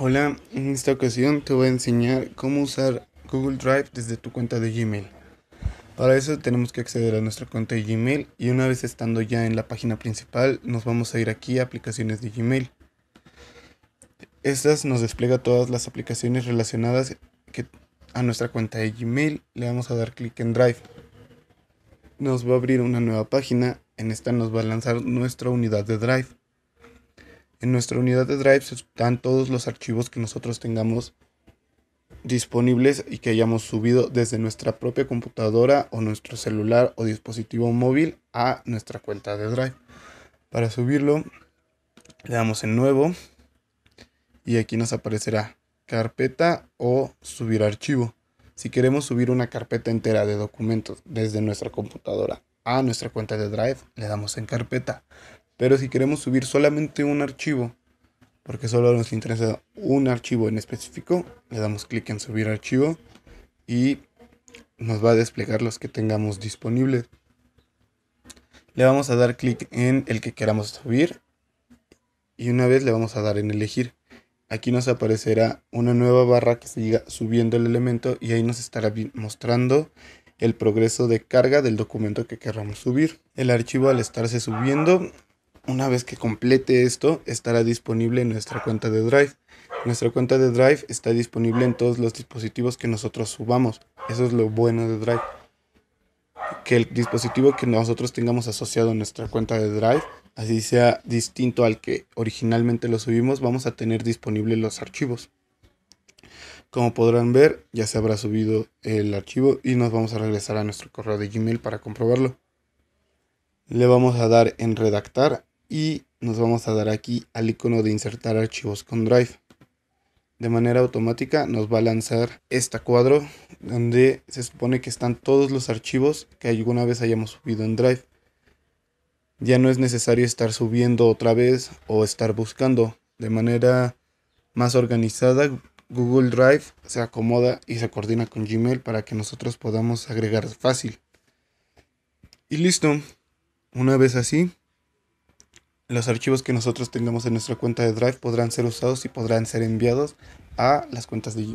Hola, en esta ocasión te voy a enseñar cómo usar Google Drive desde tu cuenta de Gmail. Para eso tenemos que acceder a nuestra cuenta de Gmail y una vez estando ya en la página principal nos vamos a ir aquí a aplicaciones de Gmail. Estas nos despliega todas las aplicaciones relacionadas que a nuestra cuenta de Gmail. Le vamos a dar clic en Drive. Nos va a abrir una nueva página. En esta nos va a lanzar nuestra unidad de Drive. En nuestra unidad de Drive están todos los archivos que nosotros tengamos disponibles y que hayamos subido desde nuestra propia computadora o nuestro celular o dispositivo móvil a nuestra cuenta de Drive. Para subirlo le damos en nuevo y aquí nos aparecerá carpeta o subir archivo. Si queremos subir una carpeta entera de documentos desde nuestra computadora a nuestra cuenta de Drive, le damos en carpeta. Pero si queremos subir solamente un archivo, porque solo nos interesa un archivo en específico, le damos clic en subir archivo y nos va a desplegar los que tengamos disponibles. Le vamos a dar clic en el que queramos subir y una vez le vamos a dar en elegir. Aquí nos aparecerá una nueva barra que siga subiendo el elemento y ahí nos estará mostrando el progreso de carga del documento que queramos subir. El archivo al estarse subiendo una vez que complete esto, estará disponible en nuestra cuenta de Drive. Nuestra cuenta de Drive está disponible en todos los dispositivos que nosotros subamos. Eso es lo bueno de Drive. Que el dispositivo que nosotros tengamos asociado a nuestra cuenta de Drive, así sea distinto al que originalmente lo subimos, vamos a tener disponibles los archivos. Como podrán ver, ya se habrá subido el archivo y nos vamos a regresar a nuestro correo de Gmail para comprobarlo. Le vamos a dar en redactar y nos vamos a dar aquí al icono de insertar archivos con Drive. De manera automática nos va a lanzar esta cuadro donde se supone que están todos los archivos que alguna vez hayamos subido en Drive. Ya no es necesario estar subiendo otra vez o estar buscando. De manera más organizada, Google Drive se acomoda y se coordina con Gmail para que nosotros podamos agregar fácil. Y listo. Una vez así, los archivos que nosotros tengamos en nuestra cuenta de Drive podrán ser usados y podrán ser enviados a las cuentas de